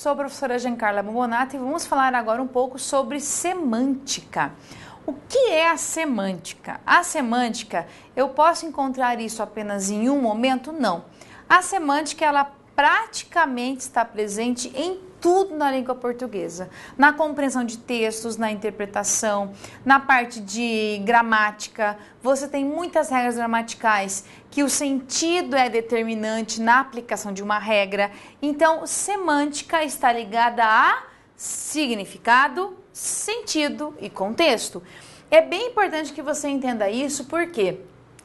Sou a professora Giancarla Bobonato e vamos falar agora um pouco sobre semântica. O que é a semântica? A semântica, eu posso encontrar isso apenas em um momento? Não. A semântica, ela praticamente está presente em tudo na língua portuguesa, na compreensão de textos, na interpretação, na parte de gramática. Você tem muitas regras gramaticais que o sentido é determinante na aplicação de uma regra. Então, semântica está ligada a significado, sentido e contexto. É bem importante que você entenda isso porque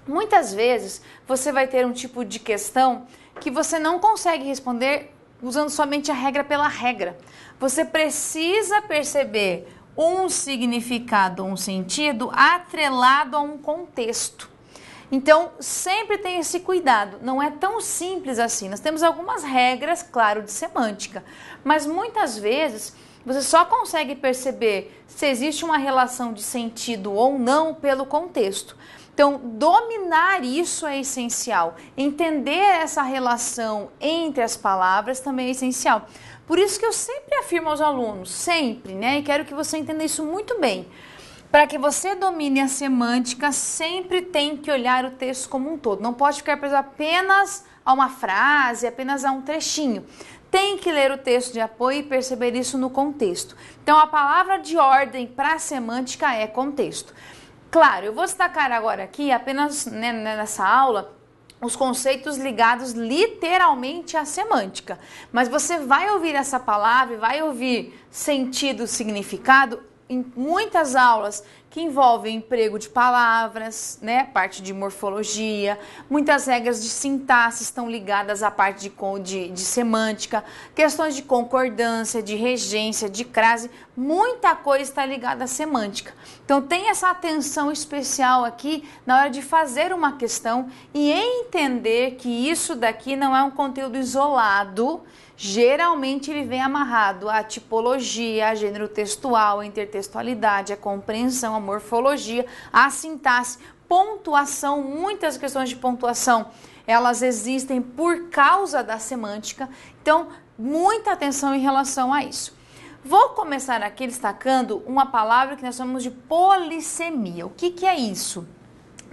muitas vezes você vai ter um tipo de questão que você não consegue responder usando somente a regra pela regra. Você precisa perceber um significado, um sentido atrelado a um contexto. Então, sempre tenha esse cuidado. Não é tão simples assim. Nós temos algumas regras, claro, de semântica, mas muitas vezes você só consegue perceber se existe uma relação de sentido ou não pelo contexto. Então, dominar isso é essencial. Entender essa relação entre as palavras também é essencial. Por isso que eu sempre afirmo aos alunos, sempre, né? E quero que você entenda isso muito bem. Para que você domine a semântica, sempre tem que olhar o texto como um todo. Não pode ficar preso apenas a uma frase, apenas a um trechinho. Tem que ler o texto de apoio e perceber isso no contexto. Então, a palavra de ordem para a semântica é contexto. Claro, eu vou destacar agora aqui, apenas né, né, nessa aula, os conceitos ligados literalmente à semântica. Mas você vai ouvir essa palavra, vai ouvir sentido, significado em muitas aulas que envolvem emprego de palavras, né, parte de morfologia, muitas regras de sintaxe estão ligadas à parte de, de, de semântica, questões de concordância, de regência, de crase, muita coisa está ligada à semântica. Então tem essa atenção especial aqui na hora de fazer uma questão e entender que isso daqui não é um conteúdo isolado Geralmente ele vem amarrado à tipologia, a gênero textual, a intertextualidade, a compreensão, a morfologia, a sintaxe, pontuação, muitas questões de pontuação, elas existem por causa da semântica. Então, muita atenção em relação a isso. Vou começar aqui destacando uma palavra que nós chamamos de polissemia. O que, que é isso?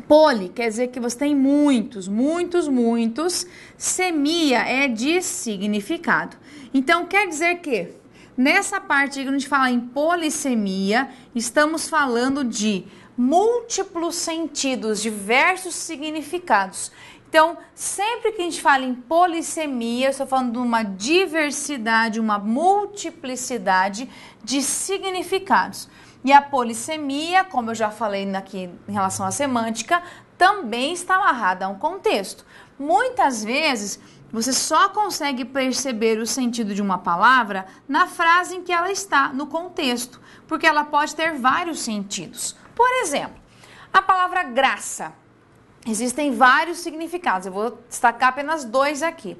Poli quer dizer que você tem muitos, muitos, muitos. Semia é de significado. Então quer dizer que nessa parte que a gente fala em polissemia, estamos falando de múltiplos sentidos, diversos significados. Então, sempre que a gente fala em polissemia, eu estou falando de uma diversidade, uma multiplicidade de significados. E a polissemia, como eu já falei aqui em relação à semântica, também está amarrada a um contexto. Muitas vezes você só consegue perceber o sentido de uma palavra na frase em que ela está, no contexto, porque ela pode ter vários sentidos. Por exemplo, a palavra graça. Existem vários significados, eu vou destacar apenas dois aqui.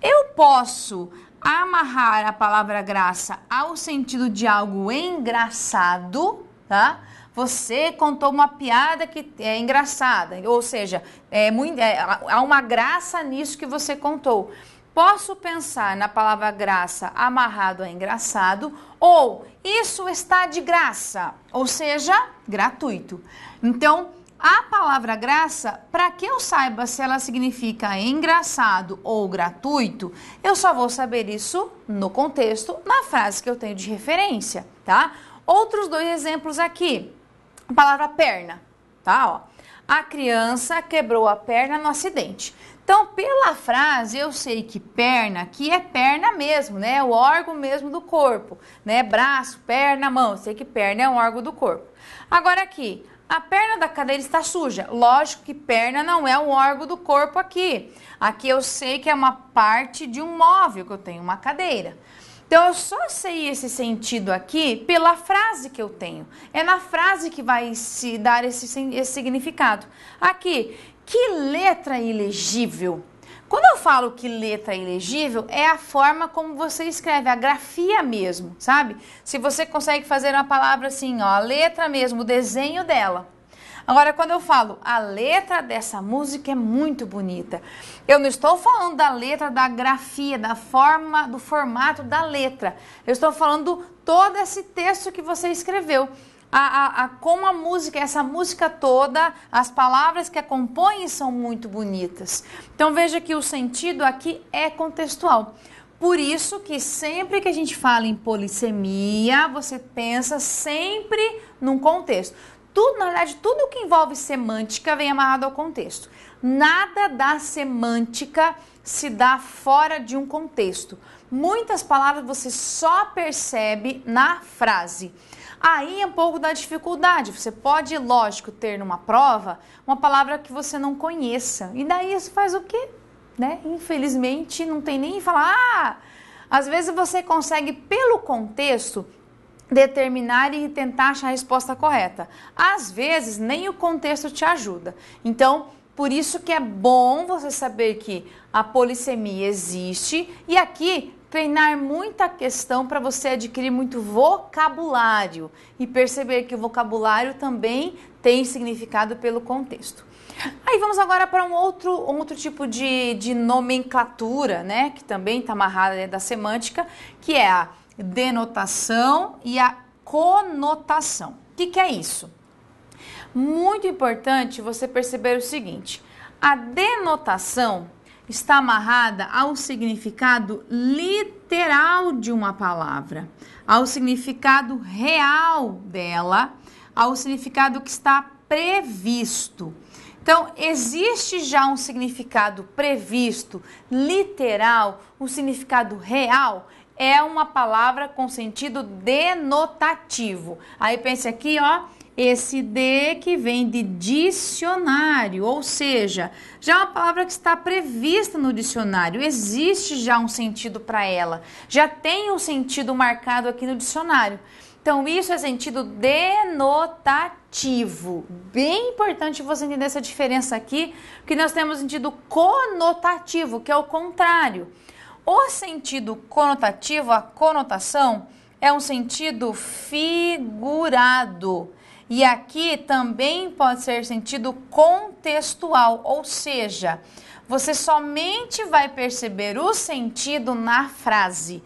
Eu posso amarrar a palavra graça ao sentido de algo engraçado, tá? Você contou uma piada que é engraçada, ou seja, é muito, é, há uma graça nisso que você contou. Posso pensar na palavra graça amarrado a é engraçado ou isso está de graça, ou seja, gratuito. Então, a palavra graça, para que eu saiba se ela significa engraçado ou gratuito, eu só vou saber isso no contexto, na frase que eu tenho de referência, tá? Outros dois exemplos aqui. A palavra perna, tá? Ó. A criança quebrou a perna no acidente. Então, pela frase, eu sei que perna aqui é perna mesmo, né? É o órgão mesmo do corpo, né? Braço, perna, mão. Eu sei que perna é um órgão do corpo. Agora aqui, a perna da cadeira está suja. Lógico que perna não é um órgão do corpo aqui. Aqui eu sei que é uma parte de um móvel, que eu tenho uma cadeira. Então eu só sei esse sentido aqui pela frase que eu tenho. É na frase que vai se dar esse, esse significado. Aqui, que letra ilegível? Quando eu falo que letra é ilegível, é a forma como você escreve, a grafia mesmo, sabe? Se você consegue fazer uma palavra assim, ó, a letra mesmo, o desenho dela. Agora, quando eu falo a letra dessa música é muito bonita, eu não estou falando da letra, da grafia, da forma, do formato da letra. Eu estou falando todo esse texto que você escreveu a, a, a, como a música, essa música toda, as palavras que a compõem são muito bonitas. Então veja que o sentido aqui é contextual. Por isso que sempre que a gente fala em polissemia, você pensa sempre num contexto. Tudo, na verdade, tudo que envolve semântica vem amarrado ao contexto. Nada da semântica se dá fora de um contexto. Muitas palavras você só percebe na frase. Aí é um pouco da dificuldade. Você pode, lógico, ter numa prova uma palavra que você não conheça. E daí isso faz o quê? Né? Infelizmente, não tem nem falar. Ah, às vezes você consegue, pelo contexto, determinar e tentar achar a resposta correta. Às vezes, nem o contexto te ajuda. Então, por isso que é bom você saber que a polissemia existe e aqui treinar muita questão para você adquirir muito vocabulário e perceber que o vocabulário também tem significado pelo contexto. Aí vamos agora para um outro, um outro tipo de, de nomenclatura, né? Que também está amarrada da semântica, que é a denotação e a conotação. O que, que é isso? Muito importante você perceber o seguinte: a denotação está amarrada ao significado literal de uma palavra, ao significado real dela, ao significado que está previsto. Então, existe já um significado previsto, literal, um significado real é uma palavra com sentido denotativo. Aí pense aqui, ó, esse D que vem de dicionário, ou seja, já é uma palavra que está prevista no dicionário, existe já um sentido para ela, já tem um sentido marcado aqui no dicionário. Então, isso é sentido denotativo. Bem importante você entender essa diferença aqui, porque nós temos sentido conotativo, que é o contrário. O sentido conotativo, a conotação, é um sentido figurado. E aqui também pode ser sentido contextual, ou seja, você somente vai perceber o sentido na frase.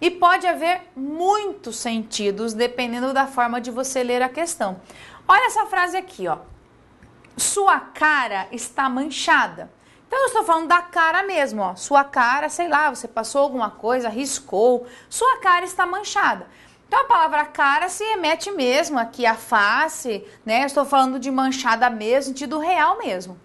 E pode haver muitos sentidos dependendo da forma de você ler a questão. Olha essa frase aqui, ó. Sua cara está manchada. Então eu estou falando da cara mesmo, ó. Sua cara, sei lá, você passou alguma coisa, riscou. Sua cara está manchada. Então a palavra cara se remete mesmo aqui à face, né? Eu estou falando de manchada mesmo, sentido real mesmo.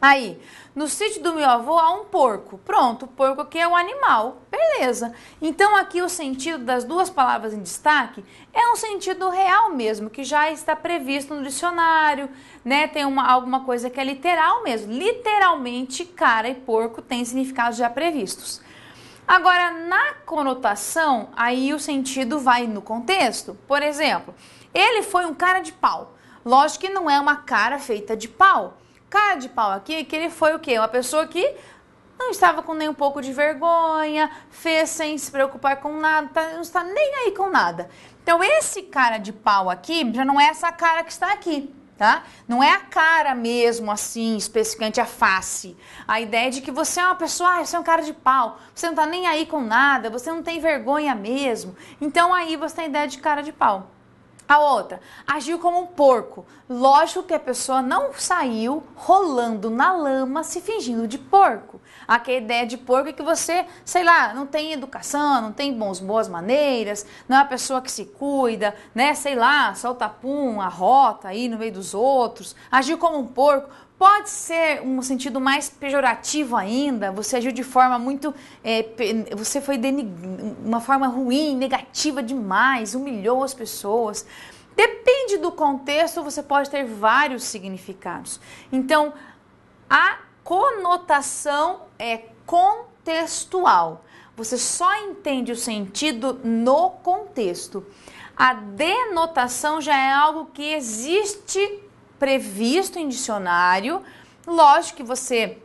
Aí, no sítio do meu avô há um porco. Pronto, o porco aqui é um animal. Beleza. Então aqui o sentido das duas palavras em destaque é um sentido real mesmo, que já está previsto no dicionário, né? Tem uma, alguma coisa que é literal mesmo. Literalmente, cara e porco têm significados já previstos. Agora, na conotação, aí o sentido vai no contexto. Por exemplo, ele foi um cara de pau. Lógico que não é uma cara feita de pau. Cara de pau aqui, é que ele foi o quê? Uma pessoa que não estava com nem um pouco de vergonha, fez sem se preocupar com nada, tá, não está nem aí com nada. Então, esse cara de pau aqui já não é essa cara que está aqui tá? Não é a cara mesmo assim, especificamente a face. A ideia é de que você é uma pessoa, ah, você é um cara de pau, você não tá nem aí com nada, você não tem vergonha mesmo. Então aí você tem a ideia de cara de pau. A outra, agiu como um porco. Lógico que a pessoa não saiu rolando na lama se fingindo de porco. Aqui a ideia de porco é que você, sei lá, não tem educação, não tem bons, boas maneiras, não é uma pessoa que se cuida, né? Sei lá, solta pum, rota aí no meio dos outros, agiu como um porco. Pode ser um sentido mais pejorativo ainda, você agiu de forma muito. É, você foi de uma forma ruim, negativa demais, humilhou as pessoas. Depende do contexto, você pode ter vários significados. Então, a conotação é contextual. Você só entende o sentido no contexto. A denotação já é algo que existe previsto em dicionário. Lógico que você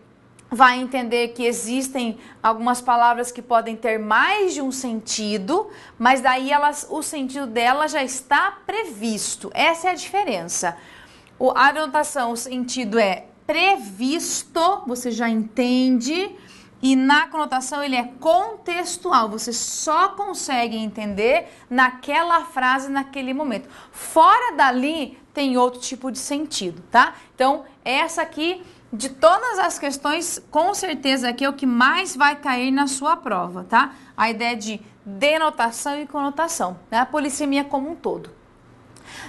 vai entender que existem algumas palavras que podem ter mais de um sentido, mas daí elas, o sentido dela já está previsto. Essa é a diferença. O, a anotação, o sentido é previsto, você já entende, e na conotação ele é contextual, você só consegue entender naquela frase, naquele momento. Fora dali, tem outro tipo de sentido, tá? Então, essa aqui, de todas as questões, com certeza aqui é o que mais vai cair na sua prova, tá? A ideia de denotação e conotação, né? A polissemia como um todo.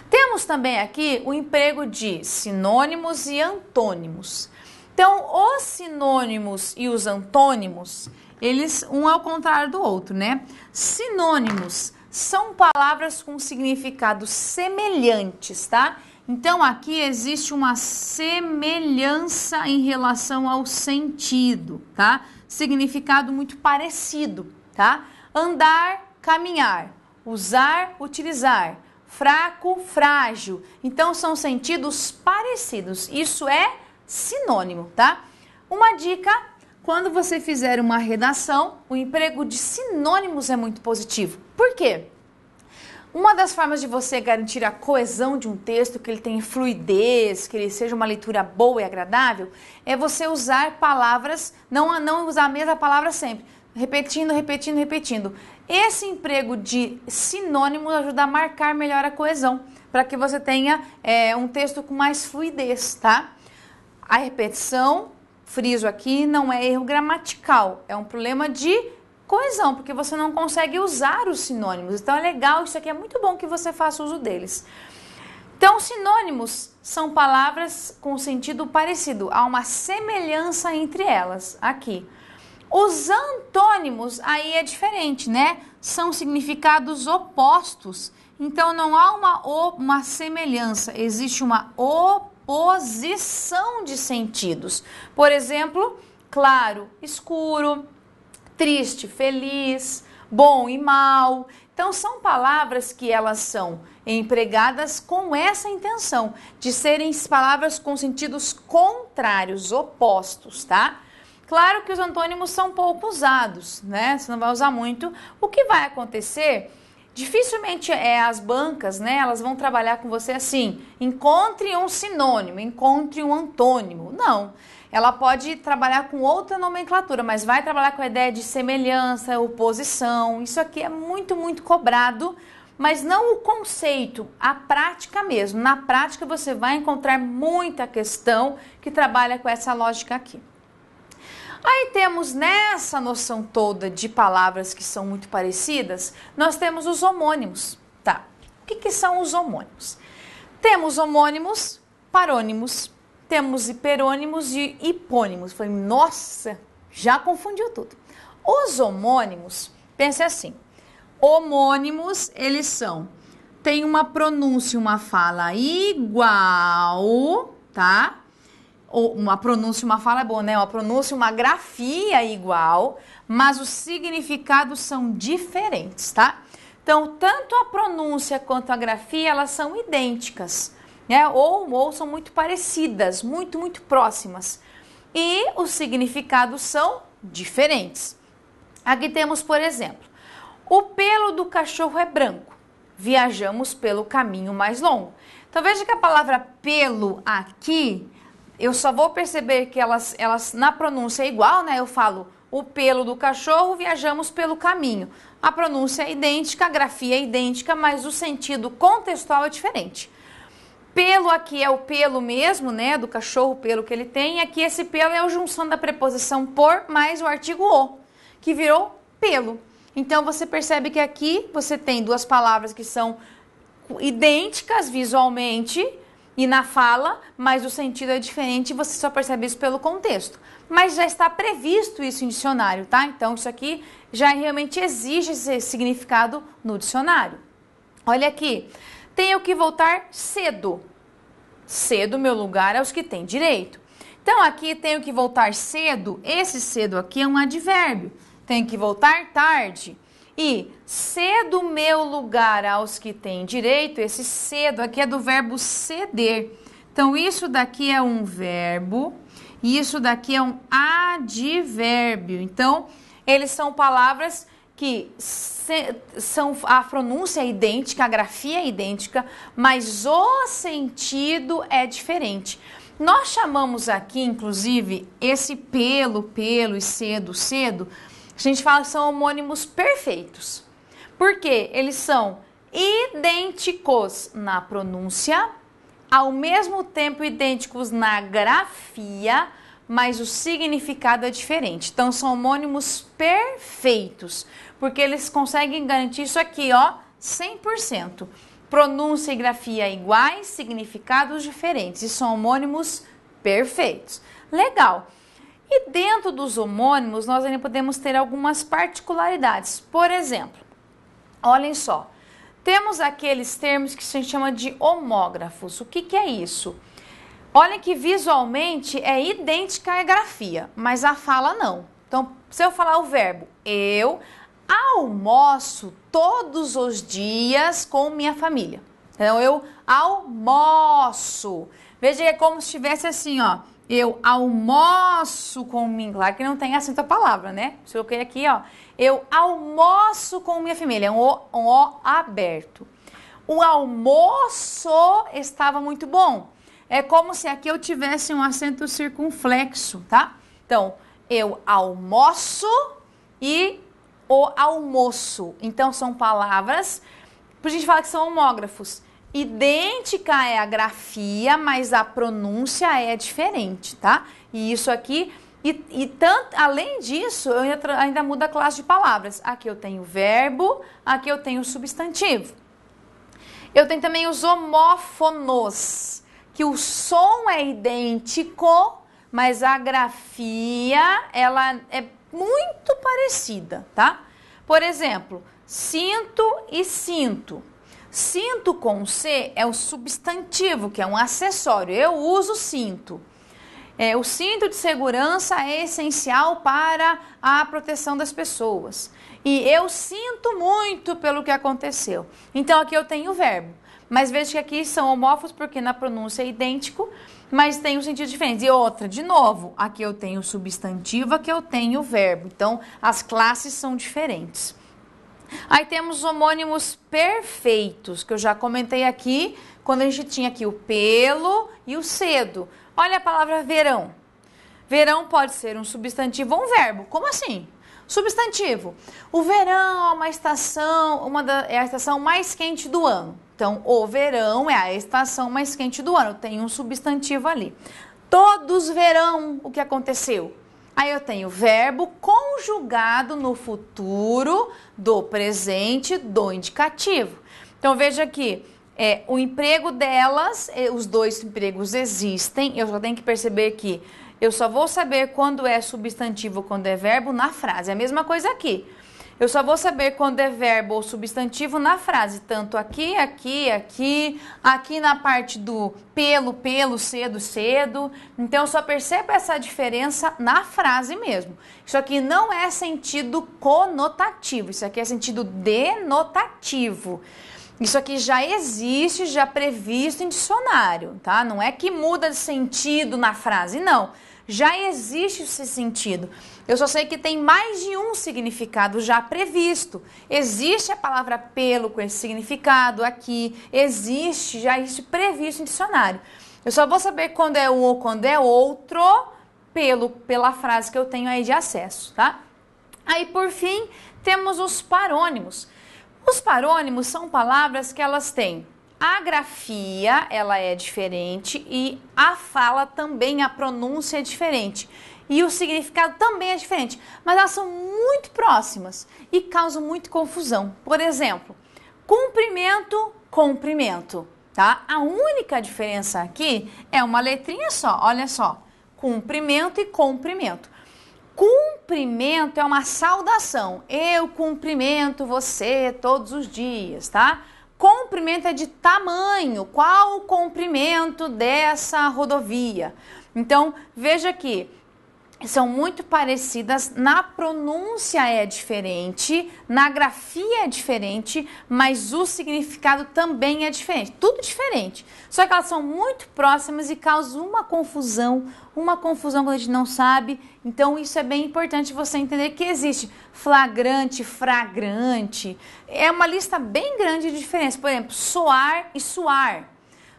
Temos também aqui o emprego de sinônimos e antônimos. Então, os sinônimos e os antônimos, eles um ao contrário do outro, né? Sinônimos são palavras com significados semelhantes, tá? Então aqui existe uma semelhança em relação ao sentido, tá? Significado muito parecido, tá? Andar, caminhar, usar, utilizar, fraco, frágil. Então são sentidos parecidos. Isso é sinônimo, tá? Uma dica quando você fizer uma redação, o emprego de sinônimos é muito positivo. Por quê? Uma das formas de você garantir a coesão de um texto, que ele tenha fluidez, que ele seja uma leitura boa e agradável, é você usar palavras, não, não usar a mesma palavra sempre, repetindo, repetindo, repetindo. Esse emprego de sinônimos ajuda a marcar melhor a coesão, para que você tenha é, um texto com mais fluidez, tá? A repetição, friso aqui, não é erro gramatical, é um problema de coesão, porque você não consegue usar os sinônimos. Então é legal, isso aqui é muito bom que você faça uso deles. Então, sinônimos são palavras com sentido parecido, há uma semelhança entre elas aqui. Os antônimos aí é diferente, né? São significados opostos. Então não há uma, uma semelhança, existe uma oposição de sentidos. Por exemplo, claro, escuro, triste, feliz, bom e mal. Então são palavras que elas são empregadas com essa intenção de serem palavras com sentidos contrários, opostos, tá? Claro que os antônimos são pouco usados, né? Você não vai usar muito. O que vai acontecer? Dificilmente é, as bancas, né? Elas vão trabalhar com você assim: encontre um sinônimo, encontre um antônimo. Não ela pode trabalhar com outra nomenclatura, mas vai trabalhar com a ideia de semelhança, oposição. Isso aqui é muito, muito cobrado, mas não o conceito, a prática mesmo. Na prática você vai encontrar muita questão que trabalha com essa lógica aqui. Aí temos nessa noção toda de palavras que são muito parecidas, nós temos os homônimos, tá? O que, que são os homônimos? Temos homônimos, parônimos, temos hiperônimos e hipônimos. Falei, nossa, já confundiu tudo. Os homônimos, pense assim, homônimos, eles são, tem uma pronúncia, uma fala igual, tá? Ou uma pronúncia, uma fala é boa, né? Uma pronúncia, uma grafia igual, mas os significados são diferentes, tá? Então, tanto a pronúncia quanto a grafia, elas são idênticas né? Ou, ou são muito parecidas, muito, muito próximas. E os significados são diferentes. Aqui temos, por exemplo, o pelo do cachorro é branco. Viajamos pelo caminho mais longo. Então veja que a palavra pelo aqui, eu só vou perceber que elas, elas na pronúncia é igual, né? Eu falo o pelo do cachorro, viajamos pelo caminho. A pronúncia é idêntica, a grafia é idêntica, mas o sentido contextual é diferente pelo aqui é o pelo mesmo, né, do cachorro, pelo que ele tem, e aqui esse pelo é a junção da preposição por mais o artigo o, que virou pelo. Então você percebe que aqui você tem duas palavras que são idênticas visualmente e na fala, mas o sentido é diferente, você só percebe isso pelo contexto. Mas já está previsto isso em dicionário, tá? Então isso aqui já realmente exige esse significado no dicionário. Olha aqui, tenho que voltar cedo. Cedo, meu lugar é os que têm direito. Então, aqui tenho que voltar cedo. Esse cedo aqui é um advérbio. Tenho que voltar tarde. E cedo meu lugar aos que têm direito. Esse cedo aqui é do verbo ceder. Então, isso daqui é um verbo e isso daqui é um advérbio. Então, eles são palavras que são, a pronúncia é idêntica, a grafia é idêntica, mas o sentido é diferente. Nós chamamos aqui, inclusive, esse pelo, pelo e cedo, cedo, a gente fala que são homônimos perfeitos. Porque eles são idênticos na pronúncia, ao mesmo tempo idênticos na grafia, mas o significado é diferente. Então são homônimos perfeitos porque eles conseguem garantir isso aqui, ó, 100%. Pronúncia e grafia iguais, significados diferentes e são homônimos perfeitos. Legal. E dentro dos homônimos, nós ainda podemos ter algumas particularidades. Por exemplo, olhem só. Temos aqueles termos que se chama de homógrafos. O que, que é isso? Olhem que visualmente é idêntica à grafia, mas a fala não. Então, se eu falar o verbo eu, almoço todos os dias com minha família. Então eu almoço. Veja é como se estivesse assim, ó. Eu almoço com minha. Claro que não tem acento a palavra, né? Se eu coloquei aqui, ó. Eu almoço com minha família. É um um o aberto. O almoço estava muito bom. É como se aqui eu tivesse um acento circunflexo, tá? Então, eu almoço e o almoço. Então são palavras, por gente falar que são homógrafos. Idêntica é a grafia, mas a pronúncia é diferente, tá? E isso aqui, e, e tanto, além disso, eu ainda, ainda muda a classe de palavras. Aqui eu tenho verbo, aqui eu tenho substantivo. Eu tenho também os homófonos, que o som é idêntico, mas a grafia ela é muito parecida, tá? Por exemplo, cinto e sinto. Cinto com C é o substantivo, que é um acessório. Eu uso cinto. É, o cinto de segurança é essencial para a proteção das pessoas. E eu sinto muito pelo que aconteceu. Então aqui eu tenho o verbo. Mas veja que aqui são homófobos porque na pronúncia é idêntico mas tem um sentido diferente. E outra, de novo, aqui eu tenho substantivo, aqui eu tenho verbo. Então, as classes são diferentes. Aí temos homônimos perfeitos, que eu já comentei aqui, quando a gente tinha aqui o pelo e o cedo. Olha a palavra verão. Verão pode ser um substantivo ou um verbo. Como assim? Substantivo. O verão é uma estação, uma da, é a estação mais quente do ano. Então, o verão é a estação mais quente do ano, tem um substantivo ali. Todos verão o que aconteceu. Aí eu tenho verbo conjugado no futuro do presente do indicativo. Então veja aqui, é, o emprego delas, é, os dois empregos existem, eu só tenho que perceber que eu só vou saber quando é substantivo, quando é verbo na frase. É a mesma coisa aqui. Eu só vou saber quando é verbo ou substantivo na frase, tanto aqui, aqui, aqui, aqui na parte do pelo, pelo, cedo, cedo. Então eu só percebo essa diferença na frase mesmo. Isso aqui não é sentido conotativo, isso aqui é sentido denotativo. Isso aqui já existe, já previsto em dicionário, tá? Não é que muda de sentido na frase, não. Já existe esse sentido. Eu só sei que tem mais de um significado já previsto. Existe a palavra pelo com esse significado aqui, existe, já existe previsto em dicionário. Eu só vou saber quando é um ou quando é outro pelo pela frase que eu tenho aí de acesso, tá? Aí por fim, temos os parônimos. Os parônimos são palavras que elas têm a grafia, ela é diferente e a fala também, a pronúncia é diferente e o significado também é diferente, mas elas são muito próximas e causam muita confusão. Por exemplo, cumprimento, cumprimento, tá? A única diferença aqui é uma letrinha só, olha só, cumprimento e cumprimento. Cumprimento é uma saudação. Eu cumprimento você todos os dias, tá? Comprimento é de tamanho. Qual o comprimento dessa rodovia? Então, veja aqui são muito parecidas, na pronúncia é diferente, na grafia é diferente, mas o significado também é diferente. Tudo diferente. Só que elas são muito próximas e causam uma confusão, uma confusão quando a gente não sabe. Então isso é bem importante você entender que existe flagrante, fragrante. É uma lista bem grande de diferenças. Por exemplo, soar e suar.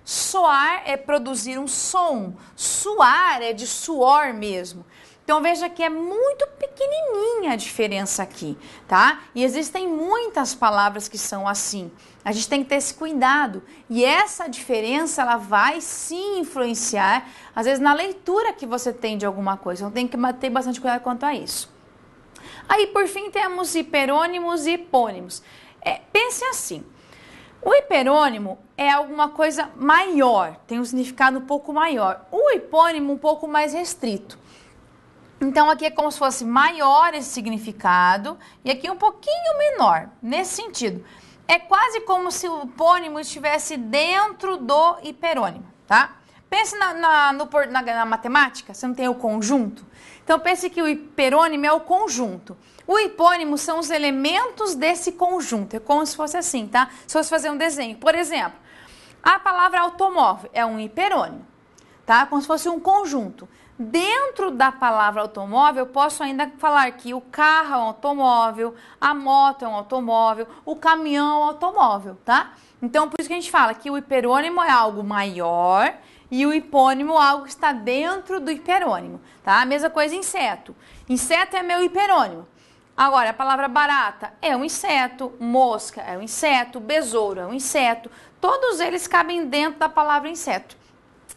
Soar é produzir um som, suar é de suor mesmo. Então veja que é muito pequenininha a diferença aqui, tá? E existem muitas palavras que são assim. A gente tem que ter esse cuidado. E essa diferença ela vai sim influenciar às vezes na leitura que você tem de alguma coisa. Então tem que ter bastante cuidado quanto a isso. Aí por fim temos hiperônimos e hipônimos. É, pense assim. O hiperônimo é alguma coisa maior, tem um significado um pouco maior. O hipônimo um pouco mais restrito. Então, aqui é como se fosse maior esse significado e aqui um pouquinho menor, nesse sentido. É quase como se o pônimo estivesse dentro do hiperônimo, tá? Pense na, na, no, na, na matemática, você não tem o conjunto. Então, pense que o hiperônimo é o conjunto. O hipônimo são os elementos desse conjunto. É como se fosse assim, tá? Se fosse fazer um desenho. Por exemplo, a palavra automóvel é um hiperônimo, tá? Como se fosse um conjunto. Dentro da palavra automóvel, eu posso ainda falar que o carro é um automóvel, a moto é um automóvel, o caminhão é um automóvel, tá? Então, por isso que a gente fala que o hiperônimo é algo maior e o hipônimo é algo que está dentro do hiperônimo, tá? A mesma coisa inseto. Inseto é meu hiperônimo. Agora, a palavra barata é um inseto, mosca é um inseto, besouro é um inseto. Todos eles cabem dentro da palavra inseto.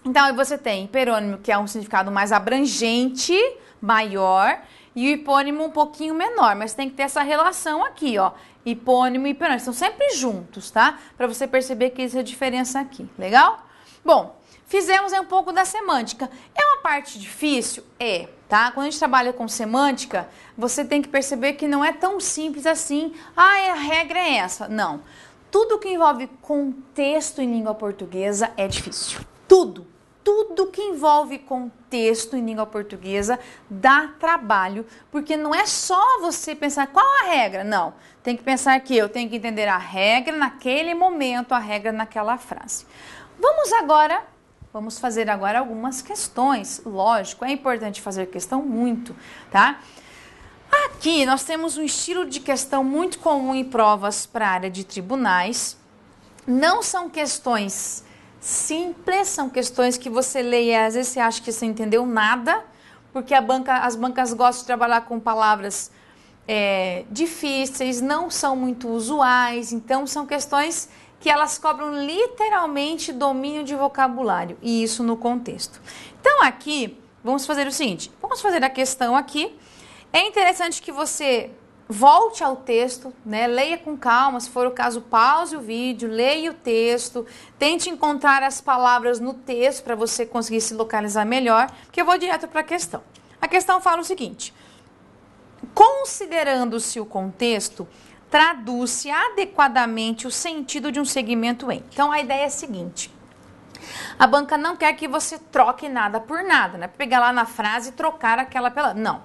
Então, aí você tem hiperônimo, que é um significado mais abrangente, maior, e o hipônimo um pouquinho menor, mas tem que ter essa relação aqui, ó. Hipônimo e hiperônimo, estão sempre juntos, tá? Para você perceber que existe a diferença aqui, legal? Bom, fizemos aí um pouco da semântica. É uma parte difícil? É, tá? Quando a gente trabalha com semântica, você tem que perceber que não é tão simples assim. Ah, é, a regra é essa. Não. Tudo que envolve contexto em língua portuguesa é difícil. Tudo tudo que envolve contexto em língua portuguesa dá trabalho, porque não é só você pensar qual a regra, não. Tem que pensar que eu tenho que entender a regra naquele momento, a regra naquela frase. Vamos agora, vamos fazer agora algumas questões. Lógico, é importante fazer questão muito, tá? Aqui nós temos um estilo de questão muito comum em provas para a área de tribunais. Não são questões simples, são questões que você lê e às vezes você acha que você entendeu nada, porque banca, as bancas gostam de trabalhar com palavras é, difíceis, não são muito usuais, então são questões que elas cobram literalmente domínio de vocabulário, e isso no contexto. Então aqui, vamos fazer o seguinte, vamos fazer a questão aqui. É interessante que você volte ao texto, né? leia com calma, se for o caso, pause o vídeo, leia o texto, tente encontrar as palavras no texto para você conseguir se localizar melhor, porque eu vou direto para a questão. A questão fala o seguinte: considerando-se o contexto, traduz-se adequadamente o sentido de um segmento em. Então a ideia é a seguinte: a banca não quer que você troque nada por nada, né? Pegar lá na frase e trocar aquela pela. Não.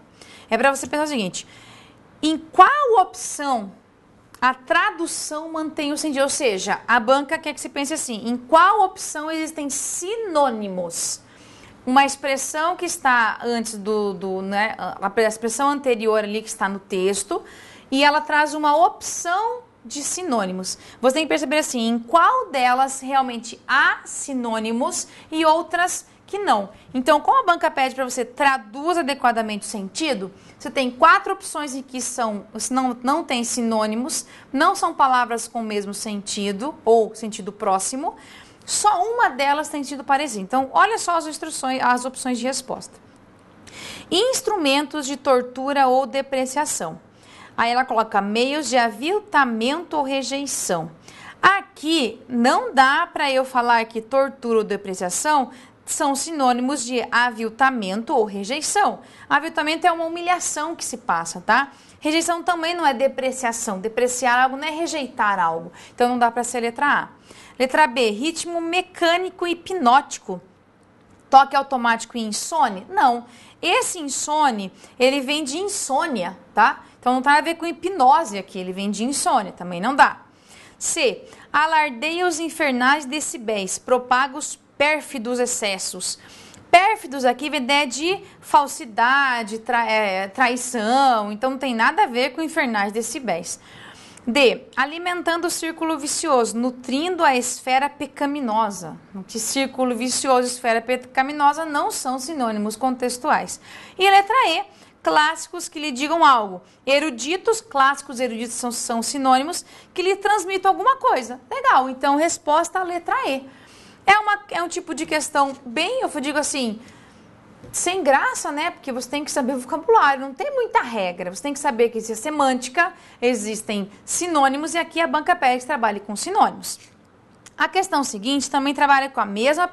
É para você pensar o seguinte: em qual opção a tradução mantém o sentido? Ou seja, a banca quer que se pense assim: em qual opção existem sinônimos? Uma expressão que está antes do. do né, a expressão anterior ali que está no texto e ela traz uma opção de sinônimos. Você tem que perceber assim, em qual delas realmente há sinônimos e outras que não. Então, como a banca pede para você traduz adequadamente o sentido, você tem quatro opções em que são, não, não tem sinônimos, não são palavras com o mesmo sentido ou sentido próximo. Só uma delas tem sentido parecido. Então, olha só as instruções, as opções de resposta. Instrumentos de tortura ou depreciação. Aí ela coloca meios de aviltamento ou rejeição. Aqui não dá para eu falar que tortura ou depreciação são sinônimos de aviltamento ou rejeição. Aviltamento é uma humilhação que se passa, tá? Rejeição também não é depreciação. Depreciar algo não é rejeitar algo. Então não dá para ser letra A. Letra B, ritmo mecânico e hipnótico. Toque automático e insone? Não. Esse insone, ele vem de insônia, tá? Então não tem tá a ver com hipnose aqui, ele vem de insônia, também não dá. C. alardeia os infernais decibéis, propagos pérfidos excessos. Pérfidos aqui vem ideia né, de falsidade, tra é, traição, então não tem nada a ver com infernais decibéis. D. Alimentando o círculo vicioso, nutrindo a esfera pecaminosa. Que círculo vicioso e esfera pecaminosa não são sinônimos contextuais. E letra E. Clássicos que lhe digam algo. Eruditos, clássicos eruditos são, são sinônimos que lhe transmitam alguma coisa. Legal, então resposta a letra E. É, uma, é um tipo de questão bem, eu digo assim, sem graça, né? Porque você tem que saber o vocabulário, não tem muita regra. Você tem que saber que existe é semântica, existem sinônimos e aqui a banca pede que trabalhe com sinônimos. A questão seguinte também trabalha com a mesma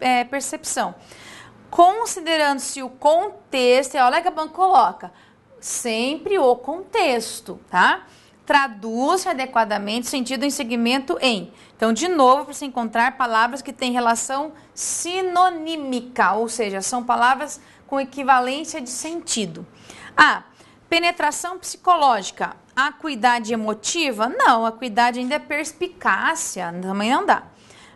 é, percepção. Considerando-se o contexto, é, olha que a banca coloca, sempre o contexto, tá? traduz adequadamente sentido em segmento em. Então, de novo, para se encontrar palavras que têm relação sinonímica, ou seja, são palavras com equivalência de sentido. A. Penetração psicológica. Acuidade emotiva? Não, acuidade ainda é perspicácia, também não dá.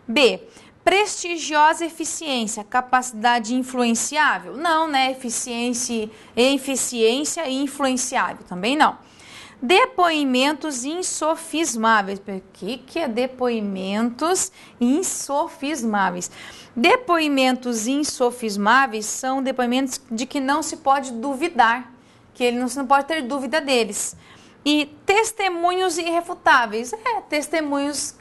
B. Prestigiosa eficiência, capacidade influenciável? Não, né? Eficiência, eficiência e influenciável, também não. Depoimentos insofismáveis. Por que, que é depoimentos insofismáveis? Depoimentos insofismáveis são depoimentos de que não se pode duvidar, que ele não, não pode ter dúvida deles. E testemunhos irrefutáveis. É, testemunhos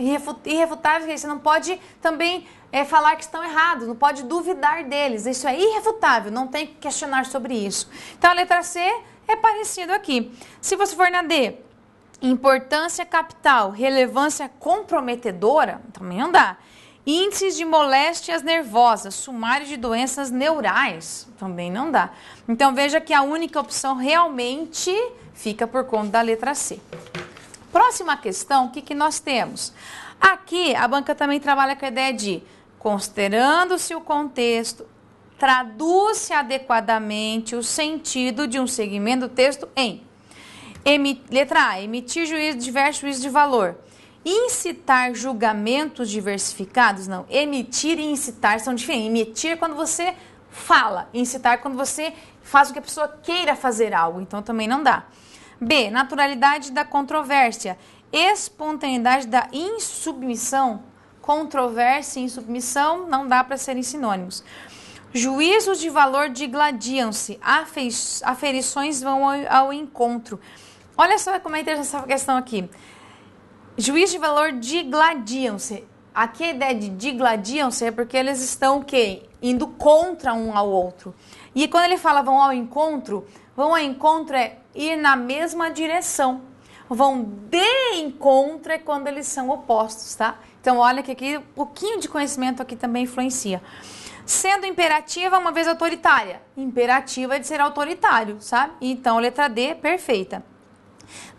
irrefutáveis, que você não pode também é, falar que estão errados, não pode duvidar deles. Isso é irrefutável, não tem que questionar sobre isso. Então, a letra C é parecido aqui. Se você for na D, importância capital, relevância comprometedora, também não dá. Índices de moléstias nervosas, sumário de doenças neurais, também não dá. Então veja que a única opção realmente fica por conta da letra C. Próxima questão, o que, que nós temos? Aqui a banca também trabalha com a ideia de considerando-se o contexto, traduz-se adequadamente o sentido de um segmento do texto em letra A, emitir juízo, diversos juízos de valor. Incitar julgamentos diversificados, não. Emitir e incitar são diferentes. Emitir é quando você fala, incitar é quando você faz o que a pessoa queira fazer algo, então também não dá. B. Naturalidade da controvérsia, espontaneidade da insubmissão. Controvérsia e insubmissão não dá para serem sinônimos. Juízos de valor digladiam-se, aferições vão ao, encontro. Olha só como é interessante essa questão aqui. Juízo de valor digladiam-se. Aqui a ideia de digladiam-se é porque eles estão o quê? Indo contra um ao outro. E quando ele fala vão ao encontro, vão ao encontro é ir na mesma direção vão de encontro é quando eles são opostos, tá? Então olha que aqui um pouquinho de conhecimento aqui também influencia. Sendo imperativa uma vez autoritária. Imperativa é de ser autoritário, sabe? Então letra D, perfeita.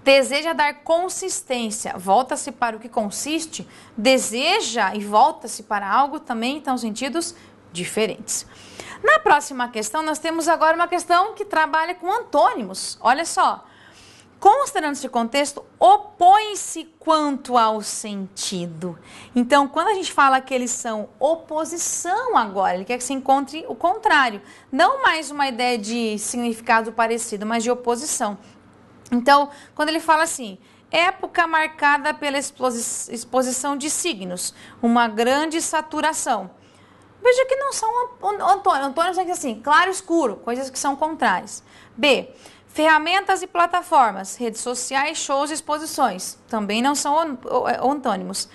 Deseja dar consistência, volta-se para o que consiste, deseja e volta-se para algo também, então sentidos diferentes. Na próxima questão, nós temos agora uma questão que trabalha com antônimos. Olha só, Considerando esse contexto, opõe-se quanto ao sentido. Então, quando a gente fala que eles são oposição agora, ele quer que se encontre o contrário. Não mais uma ideia de significado parecido, mas de oposição. Então, quando ele fala assim, época marcada pela exposição de signos, uma grande saturação. Veja que não são Antônio. Antônio diz assim, claro escuro, coisas que são contrárias. B. Ferramentas e plataformas, redes sociais, shows e exposições também não são é, antônimos.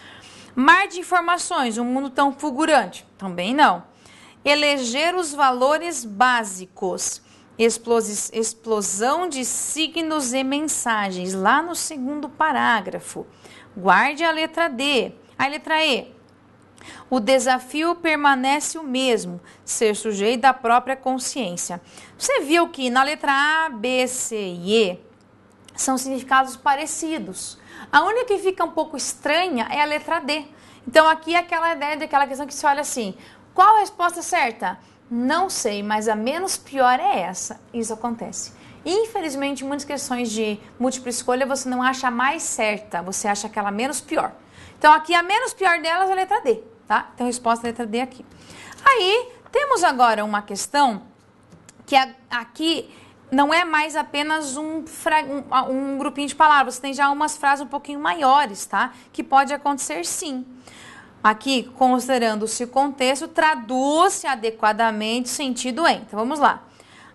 Mar de informações, um mundo tão fulgurante, também não. Eleger os valores básicos, explosão de signos e mensagens, lá no segundo parágrafo. Guarde a letra D. A letra E, o desafio permanece o mesmo, ser sujeito da própria consciência. Você viu que na letra A, B, C e E são significados parecidos. A única que fica um pouco estranha é a letra D. Então aqui é aquela ideia daquela questão que se olha assim: qual a resposta certa? Não sei, mas a menos pior é essa. Isso acontece. Infelizmente, muitas questões de múltipla escolha você não acha a mais certa, você acha aquela menos pior. Então aqui a menos pior delas é a letra D. Tá? Então, resposta letra D aqui. Aí, temos agora uma questão que aqui não é mais apenas um, um, grupinho de palavras, tem já umas frases um pouquinho maiores, tá? Que pode acontecer sim. Aqui, considerando-se o contexto, traduz-se adequadamente sentido em. Então, vamos lá.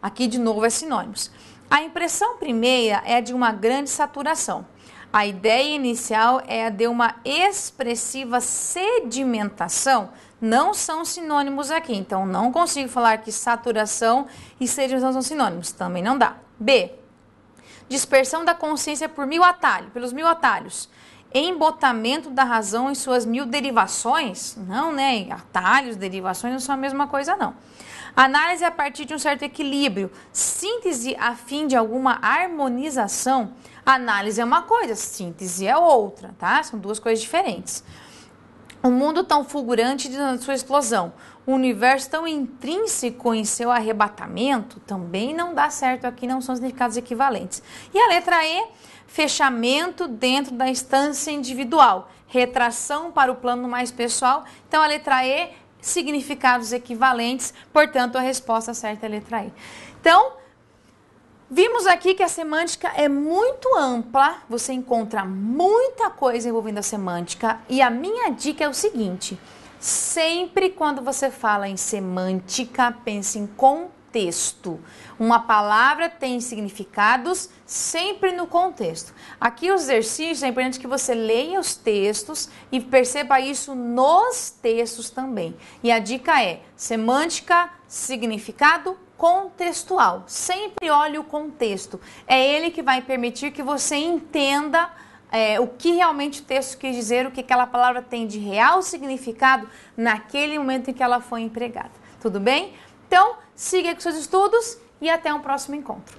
Aqui, de novo, é sinônimos. A impressão primeira é de uma grande saturação. A ideia inicial é a de uma expressiva sedimentação. Não são sinônimos aqui, então não consigo falar que saturação e sedimentação são sinônimos, também não dá. B. Dispersão da consciência por mil atalhos, pelos mil atalhos. Embotamento da razão em suas mil derivações? Não, né? Atalhos, derivações não são a mesma coisa, não. Análise a partir de um certo equilíbrio. Síntese a fim de alguma harmonização Análise é uma coisa, síntese é outra, tá? São duas coisas diferentes. Um mundo tão fulgurante de sua explosão, um universo tão intrínseco em seu arrebatamento, também não dá certo aqui, não são significados equivalentes. E a letra E, fechamento dentro da instância individual, retração para o plano mais pessoal. Então a letra E, significados equivalentes, portanto a resposta certa é a letra E. Então, Vimos aqui que a semântica é muito ampla, você encontra muita coisa envolvendo a semântica e a minha dica é o seguinte: sempre quando você fala em semântica, pense em contexto. Uma palavra tem significados sempre no contexto. Aqui o exercício é importante que você leia os textos e perceba isso nos textos também. E a dica é semântica, significado, contextual. Sempre olhe o contexto. É ele que vai permitir que você entenda é, o que realmente o texto quis dizer, o que aquela palavra tem de real significado naquele momento em que ela foi empregada. Tudo bem? Então, siga com seus estudos e até um próximo encontro.